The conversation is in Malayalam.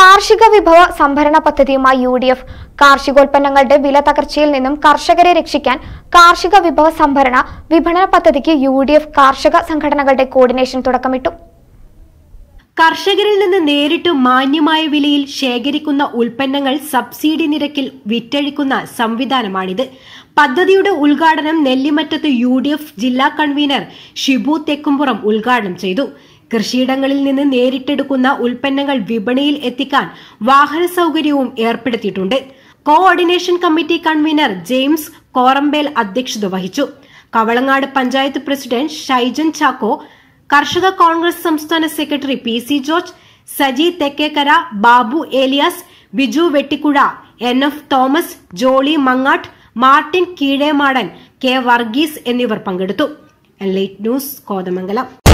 കാർഷിക വിഭവ സംഭരണ പദ്ധതിയുമായി യു ഡി എഫ് കാർഷികോൽപ്പന്നങ്ങളുടെ വില തകർച്ചയിൽ നിന്നും കർഷകരെ രക്ഷിക്കാൻ കാർഷിക വിഭവ സംഭരണ വിപണന പദ്ധതിക്ക് യു ഡി എഫ് കാർഷിക സംഘടനകളുടെ കോർഡിനേഷൻ തുടക്കമിട്ടു കർഷകരിൽ നിന്ന് നേരിട്ട് മാന്യമായ വിലയിൽ ശേഖരിക്കുന്ന ഉൽപ്പന്നങ്ങൾ സബ്സിഡി നിരക്കിൽ വിറ്റഴിക്കുന്ന സംവിധാനമാണിത് പദ്ധതിയുടെ ഉദ്ഘാടനം നെല്ലിമറ്റത്ത് യു ജില്ലാ കൺവീനർ ഷിബു തെക്കുംപുറം ഉദ്ഘാടനം ചെയ്തു കൃഷിയിടങ്ങളിൽ നിന്ന് നേരിട്ടെടുക്കുന്ന ഉൽപ്പന്നങ്ങൾ വിപണിയിൽ എത്തിക്കാൻ വാഹന സൌകര്യവും ഏർപ്പെടുത്തിയിട്ടുണ്ട് coordination committee convener James Korampel അധ്യക്ഷത വഹിച്ചു കവളങ്ങാട് പഞ്ചായത്ത് പ്രസിഡന്റ് ഷൈജൻ ചാക്കോ കർഷക കോൺഗ്രസ് സംസ്ഥാന secretary P C George Saji Thekkekkara Babu Elias Biju Vettikuzha N F Thomas Jolly Mangattu Martin Keezhemadan K Varghese എന്നിവർ പങ്കെടുത്തു ലൈറ്റ് ന്യൂസ് കോതമംഗലം